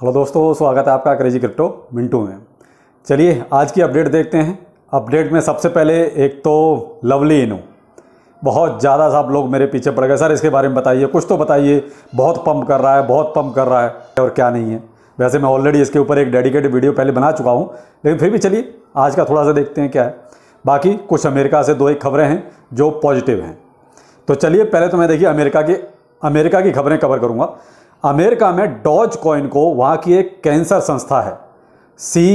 hello दोस्तों स्वागत है आपका क्रेजी क्रिप्टो मिंटू में चलिए आज की अपडेट देखते हैं अपडेट में सबसे पहले एक तो लवली इनो बहुत ज़्यादा आप लोग मेरे पीछे पड़ गए सर इसके बारे में बताइए कुछ तो बताइए बहुत पंप कर रहा है बहुत पंप कर रहा है और क्या नहीं है वैसे मैं ऑलरेडी इसके ऊपर एक डेडिकेटेड वीडियो पहले बना चुका हूँ लेकिन फिर भी चलिए आज का थोड़ा सा देखते हैं क्या है बाकी कुछ अमेरिका से दो एक खबरें हैं जो पॉजिटिव हैं तो चलिए पहले तो मैं देखिए अमेरिका के अमेरिका की खबरें कवर करूँगा अमेरिका में डॉज कॉइन को वहाँ की एक कैंसर संस्था है सी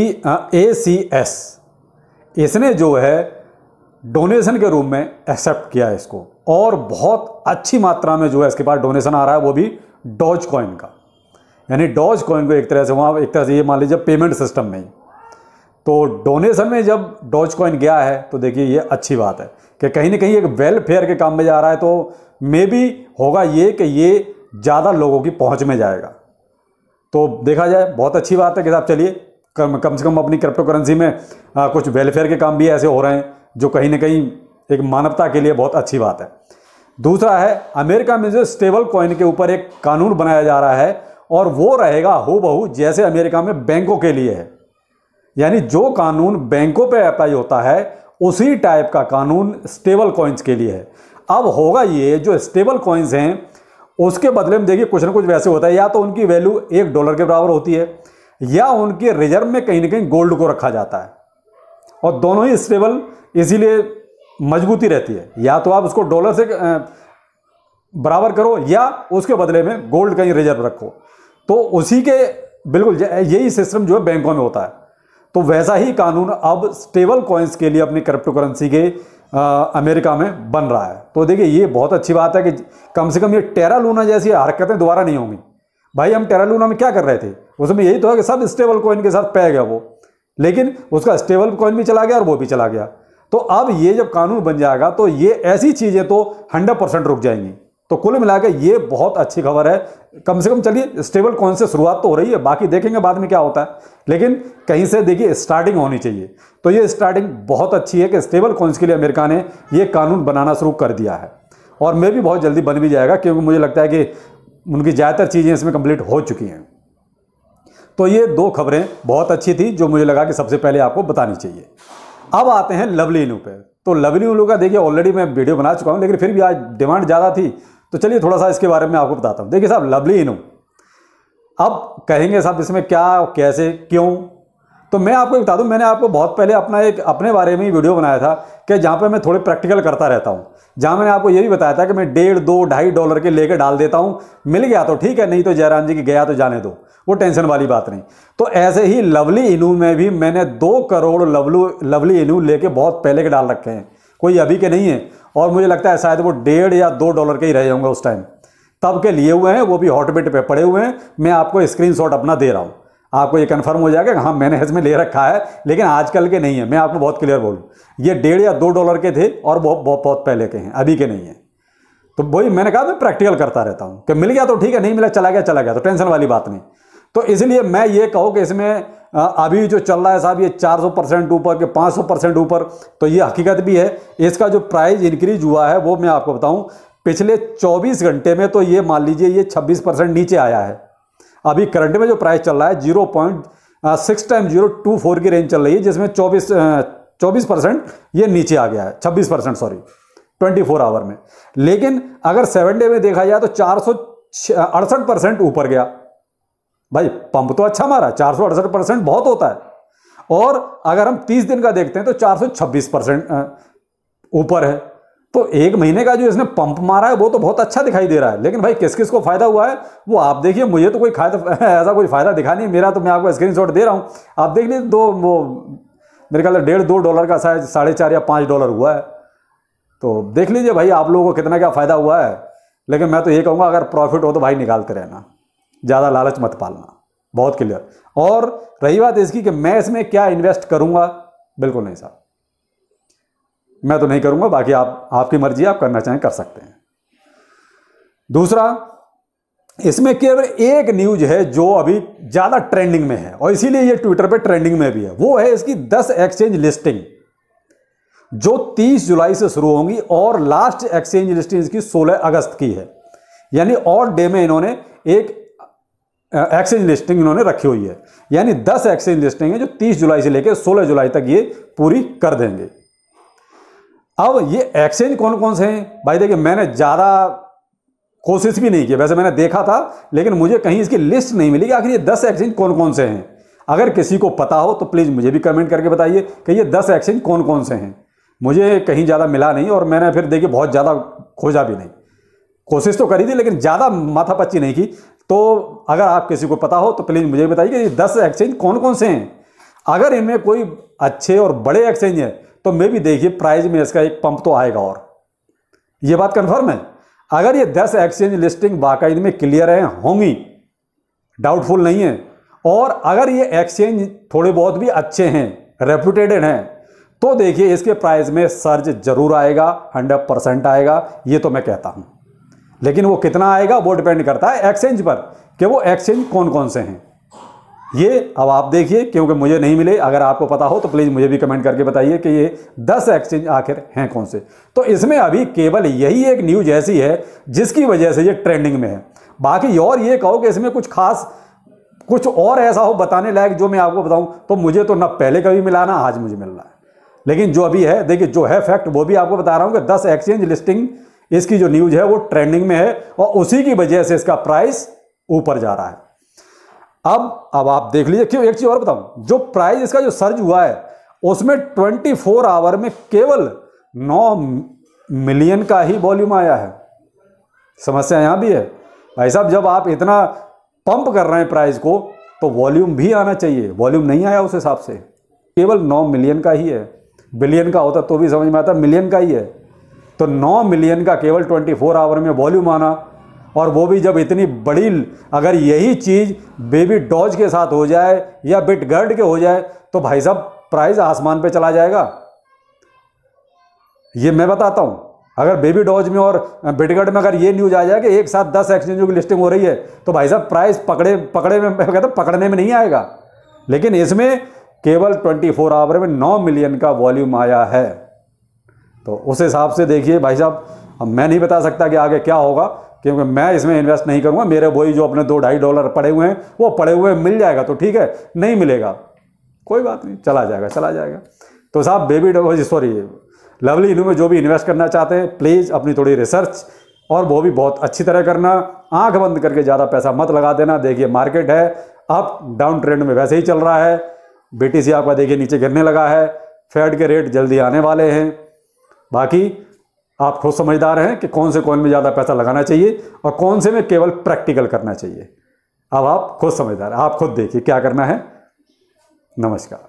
ए सी एस इसने जो है डोनेशन के रूप में एक्सेप्ट किया इसको और बहुत अच्छी मात्रा में जो है इसके पास डोनेशन आ रहा है वो भी डॉज कॉइन का यानी डॉज कॉइन को एक तरह से वहाँ एक तरह से ये मान लीजिए पेमेंट सिस्टम में ही तो डोनेशन में जब डॉज कॉइन गया है तो देखिए ये अच्छी बात है कि कहीं ना कहीं एक वेलफेयर के काम में जा रहा है तो मे बी होगा ये कि ये ज़्यादा लोगों की पहुँच में जाएगा तो देखा जाए बहुत अच्छी बात है कि साहब चलिए कम कम से कम अपनी क्रिप्टो करेंसी में आ, कुछ वेलफेयर के काम भी ऐसे हो रहे हैं जो कहीं ना कहीं एक मानवता के लिए बहुत अच्छी बात है दूसरा है अमेरिका में जो स्टेबल कॉइन के ऊपर एक कानून बनाया जा रहा है और वो रहेगा हो बहू जैसे अमेरिका में बैंकों के लिए है यानी जो कानून बैंकों पे अप्लाई होता है उसी टाइप का कानून स्टेबल कॉइन्स के लिए है अब होगा ये जो स्टेबल कॉइन्स हैं उसके बदले में देखिए कुछ ना कुछ वैसे होता है या तो उनकी वैल्यू एक डॉलर के बराबर होती है या उनके रिजर्व में कहीं ना कहीं गोल्ड को रखा जाता है और दोनों ही स्टेबल इसीलिए मजबूती रहती है या तो आप उसको डॉलर से बराबर करो या उसके बदले में गोल्ड कहीं रिजर्व रखो तो उसी के बिल्कुल यही सिस्टम जो है बैंकों में होता है तो वैसा ही कानून अब स्टेबल कॉइन्स के लिए अपनी क्रिप्टो करेंसी के आ, अमेरिका में बन रहा है तो देखिए ये बहुत अच्छी बात है कि कम से कम ये टेरा लूना जैसी हरकतें दोबारा नहीं होंगी भाई हम टेरा लूना में क्या कर रहे थे उसमें यही तो है कि सब स्टेबल कॉइन के साथ पै गया वो लेकिन उसका स्टेबल कॉइन भी चला गया और वो भी चला गया तो अब ये जब कानून बन जाएगा तो ये ऐसी चीज़ें तो हंड्रेड परसेंट रुक जाएंगी तो कुल मिलाकर ये बहुत अच्छी खबर है कम से कम चलिए स्टेबल कौन से शुरुआत तो हो रही है बाकी देखेंगे बाद में क्या होता है लेकिन कहीं से देखिए स्टार्टिंग होनी चाहिए तो ये स्टार्टिंग बहुत अच्छी है कि स्टेबल कॉइन्स के लिए अमेरिका ने ये कानून बनाना शुरू कर दिया है और मैं भी बहुत जल्दी बन भी जाएगा क्योंकि मुझे लगता है कि उनकी ज़्यादातर चीज़ें इसमें कंप्लीट हो चुकी हैं तो ये दो खबरें बहुत अच्छी थी जो मुझे लगा कि सबसे पहले आपको बतानी चाहिए अब आते हैं लवली इनू पर तो लवली इनू का देखिए ऑलरेडी मैं वीडियो बना चुका हूँ लेकिन फिर भी आज डिमांड ज़्यादा थी तो चलिए थोड़ा सा इसके बारे में आपको बताता हूँ देखिए साहब लवली इनू अब कहेंगे साहब इसमें क्या कैसे क्यों तो मैं आपको बता दूं मैंने आपको बहुत पहले अपना एक अपने बारे में ही वीडियो बनाया था कि जहाँ पे मैं थोड़े प्रैक्टिकल करता रहता हूँ जहाँ मैंने आपको ये भी बताया था कि मैं डेढ़ दो ढाई डॉलर के लेकर डाल देता हूँ मिल गया तो ठीक है नहीं तो जयराम जी की गया तो जाने दो वो टेंशन वाली बात नहीं तो ऐसे ही लवली इनू में भी मैंने दो करोड़ लवलू लवली इनू लेके बहुत पहले के डाल रखे हैं कोई अभी के नहीं है और मुझे लगता है शायद वो डेढ़ या दो डॉलर के ही रहे होंगे उस टाइम तब के लिए हुए हैं वो भी हॉटबिट पे पड़े हुए हैं मैं आपको स्क्रीनशॉट अपना दे रहा हूँ आपको ये कन्फर्म हो जाएगा कि हाँ मैंने इसमें ले रखा है लेकिन आजकल के नहीं है मैं आपको बहुत क्लियर बोलूँ ये डेढ़ या दो डॉलर के थे और बहुत बहुत बहुत पहले के हैं अभी के नहीं हैं तो वही मैंने कहा मैं प्रैक्टिकल करता रहता हूँ कि मिल गया तो ठीक है नहीं मिला चला गया चला गया तो टेंशन वाली बात नहीं तो इसलिए मैं ये कहूँ कि इसमें अभी जो चल रहा है साहब ये 400 परसेंट ऊपर के 500 परसेंट ऊपर तो ये हकीकत भी है इसका जो प्राइस इंक्रीज हुआ है वो मैं आपको बताऊं पिछले 24 घंटे में तो ये मान लीजिए ये 26 परसेंट नीचे आया है अभी करंट में जो प्राइस चल रहा है zero point six time zero two four की रेंज चल रही है जिसमें चौबीस चौबीस परसेंट ये नीचे आ गया है छब्बीस percent sorry twenty four hour में लेकिन अगर सेवन डे में देखा जाए तो चार सौ अड़सठ परसेंट ऊपर गया भाई पंप तो अच्छा मारा चार सौ अड़सठ परसेंट बहुत होता है और अगर हम तीस दिन का देखते हैं तो चार सौ छब्बीस परसेंट ऊपर है तो एक महीने का जो इसने पंप मारा है वो तो बहुत अच्छा दिखाई दे रहा है लेकिन भाई किस किस को फायदा हुआ है वो आप देखिए मुझे तो कोई फायदा ऐसा कोई फायदा दिखा नहीं मेरा तो मैं आपको स्क्रीनशॉट दे रहा हूँ आप देख लीजिए दो वो मेरे ख्याल डेढ़ दो डॉलर का शायद साढ़े चार या पाँच डॉलर हुआ है तो देख लीजिए भाई आप लोगों को कितना क्या फ़ायदा हुआ है लेकिन मैं तो ये कहूँगा अगर प्रॉफिट हो तो भाई निकालते रहना ज़्यादा लालच मत पालना बहुत क्लियर और रही बात इसकी कि मैं इसमें क्या इन्वेस्ट करूँगा बिल्कुल नहीं साहब मैं तो नहीं करूँगा बाकी आप आपकी मर्जी आप करना चाहें कर सकते हैं दूसरा इसमें केवल एक न्यूज है जो अभी ज़्यादा ट्रेंडिंग में है और इसीलिए ये ट्विटर पे ट्रेंडिंग में भी है वो है इसकी 10 एक्सचेंज लिस्टिंग जो 30 जुलाई से शुरू होंगी और लास्ट एक्सचेंज लिस्टिंग इसकी 16 अगस्त की है यानी और डे में इन्होंने एक एक्सचेंज लिस्टिंग इन्होंने रखी हुई है यानी 10 एक्सचेंज लिस्टिंग है जो 30 जुलाई से लेकर 16 जुलाई तक ये पूरी कर देंगे अब ये एक्सचेंज कौन कौन से हैं भाई देखिए मैंने ज़्यादा कोशिश भी नहीं की वैसे मैंने देखा था लेकिन मुझे कहीं इसकी लिस्ट नहीं मिली कि आखिर ये दस एक्सचेंज कौन कौन से हैं अगर किसी को पता हो तो प्लीज़ मुझे भी कमेंट करके बताइए कि ये दस एक्सचेंज कौन कौन से हैं मुझे कहीं ज़्यादा मिला नहीं और मैंने फिर देखिए बहुत ज़्यादा खोजा भी नहीं कोशिश तो करी थी लेकिन ज़्यादा माथापच्ची नहीं की तो अगर आप किसी को पता हो तो प्लीज़ मुझे बताइए कि ये दस एक्सचेंज कौन कौन से हैं अगर इनमें कोई अच्छे और बड़े एक्सचेंज हैं तो मे भी देखिए प्राइज में इसका एक पंप तो आएगा और ये बात कन्फर्म है अगर ये दस एक्सचेंज लिस्टिंग बाकायद में क्लियर हैं होंगी डाउटफुल नहीं है और अगर ये एक्सचेंज थोड़े बहुत भी अच्छे हैं रेप्यूटेटेड हैं तो देखिए इसके प्राइस में सर्ज जरूर आएगा हंड्रेड परसेंट आएगा ये तो मैं कहता हूँ लेकिन वो कितना आएगा वो डिपेंड करता है एक्सचेंज पर कि वो एक्सचेंज कौन कौन से हैं ये अब आप देखिए क्योंकि मुझे नहीं मिले अगर आपको पता हो तो प्लीज़ मुझे भी कमेंट करके बताइए कि ये दस एक्सचेंज आखिर हैं कौन से तो इसमें अभी केवल यही एक न्यूज ऐसी है जिसकी वजह से ये ट्रेंडिंग में है बाकी और ये कहो कि इसमें कुछ खास कुछ और ऐसा हो बताने लायक जो मैं आपको बताऊं तो मुझे तो ना पहले कभी मिला ना आज मुझे मिल रहा है लेकिन जो अभी है देखिए जो है फैक्ट वो भी आपको बता रहा हूँ कि दस एक्सचेंज लिस्टिंग इसकी जो न्यूज है वो ट्रेंडिंग में है और उसी की वजह से इसका प्राइस ऊपर जा रहा है अब अब आप देख लीजिए क्यों एक चीज और बताऊं जो प्राइस इसका जो सर्ज हुआ है उसमें 24 आवर में केवल 9 मिलियन का ही वॉल्यूम आया है समस्या यहां भी है भाई साहब जब आप इतना पंप कर रहे हैं प्राइस को तो वॉल्यूम भी आना चाहिए वॉल्यूम नहीं आया उस हिसाब से केवल 9 मिलियन का ही है बिलियन का होता तो भी समझ में आता मिलियन का ही है तो 9 मिलियन का केवल 24 आवर में वॉल्यूम आना और वो भी जब इतनी बड़ी अगर यही चीज़ बेबी डॉज के साथ हो जाए या बिट गर्ड के हो जाए तो भाई साहब प्राइस आसमान पे चला जाएगा ये मैं बताता हूँ अगर बेबी डॉज में और बिटगढ़ में अगर ये न्यूज आ जाए कि एक साथ दस एक्सचेंजों की लिस्टिंग हो रही है तो भाई साहब प्राइस पकड़े पकड़े में मैं कहता पकड़ने में नहीं आएगा लेकिन इसमें केवल 24 आवर में 9 मिलियन का वॉल्यूम आया है तो उस हिसाब से देखिए भाई साहब मैं नहीं बता सकता कि आगे क्या होगा क्योंकि मैं इसमें इन्वेस्ट नहीं करूँगा मेरे वही जो अपने दो ढाई डॉलर पड़े हुए हैं वो पड़े हुए मिल जाएगा तो ठीक है नहीं मिलेगा कोई बात नहीं चला जाएगा चला जाएगा तो साहब बेबी सॉरी लवली इनू में जो भी इन्वेस्ट करना चाहते हैं प्लीज़ अपनी थोड़ी रिसर्च और वो भी बहुत अच्छी तरह करना आंख बंद करके ज़्यादा पैसा मत लगा देना देखिए मार्केट है अब डाउन ट्रेंड में वैसे ही चल रहा है बीटीसी आपका देखिए नीचे गिरने लगा है फेड के रेट जल्दी आने वाले हैं बाकी आप खुद समझदार हैं कि कौन से कौन में ज़्यादा पैसा लगाना चाहिए और कौन से में केवल प्रैक्टिकल करना चाहिए अब आप खुद समझदार आप खुद देखिए क्या करना है नमस्कार